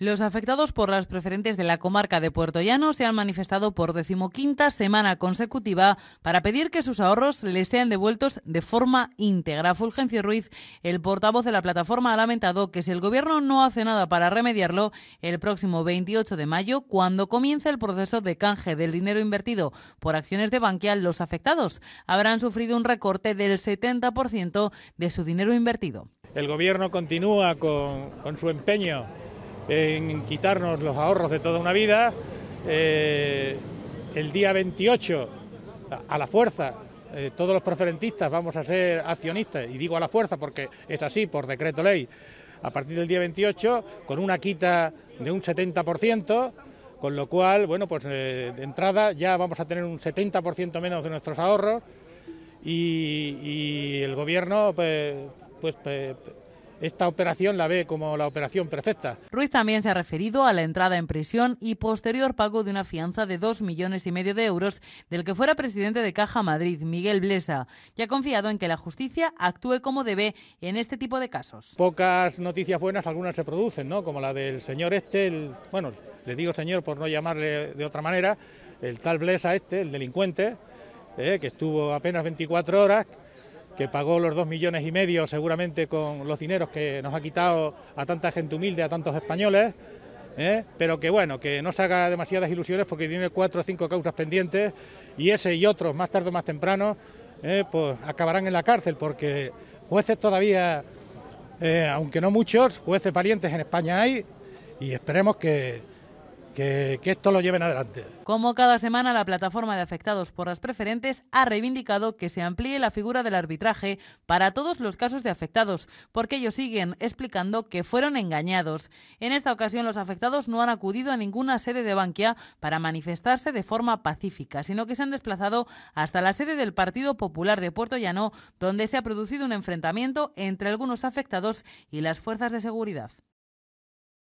Los afectados por las preferentes de la comarca de Puerto Llano se han manifestado por decimoquinta semana consecutiva para pedir que sus ahorros les sean devueltos de forma íntegra. Fulgencio Ruiz, el portavoz de la plataforma, ha lamentado que si el Gobierno no hace nada para remediarlo, el próximo 28 de mayo, cuando comience el proceso de canje del dinero invertido por acciones de Bankia, los afectados habrán sufrido un recorte del 70% de su dinero invertido. El Gobierno continúa con su empeño en quitarnos los ahorros de toda una vida. Eh, el día 28, a la fuerza, eh, todos los preferentistas vamos a ser accionistas, y digo a la fuerza porque es así, por decreto ley, a partir del día 28, con una quita de un 70%, con lo cual, bueno, pues eh, de entrada ya vamos a tener un 70% menos de nuestros ahorros y, el gobierno pues, pues, pues esta operación la ve como la operación perfecta. Ruiz también se ha referido a la entrada en prisión y posterior pago de una fianza de dos millones y medio de euros del que fuera presidente de Caja Madrid, Miguel Blesa, ...que ha confiado en que la justicia actúe como debe en este tipo de casos. Pocas noticias buenas, algunas se producen, ¿no? Como la del señor este, bueno, le digo señor por no llamarle de otra manera, el tal Blesa este, el delincuente, eh, que estuvo apenas 24 horas, que pagó los dos millones y medio seguramente con los dineros que nos ha quitado a tanta gente humilde, a tantos españoles, ¿eh? pero que bueno, que no se haga demasiadas ilusiones porque tiene cuatro o cinco causas pendientes y ese y otros, más tarde o más temprano, ¿eh? pues acabarán en la cárcel porque jueces todavía, eh, aunque no muchos, jueces valientes en España hay y esperemos que que, esto lo lleven adelante. Como cada semana, la plataforma de afectados por las preferentes ha reivindicado que se amplíe la figura del arbitraje para todos los casos de afectados, porque ellos siguen explicando que fueron engañados. En esta ocasión, los afectados no han acudido a ninguna sede de Bankia para manifestarse de forma pacífica, sino que se han desplazado hasta la sede del Partido Popular de Puerto Llano, donde se ha producido un enfrentamiento entre algunos afectados y las fuerzas de seguridad.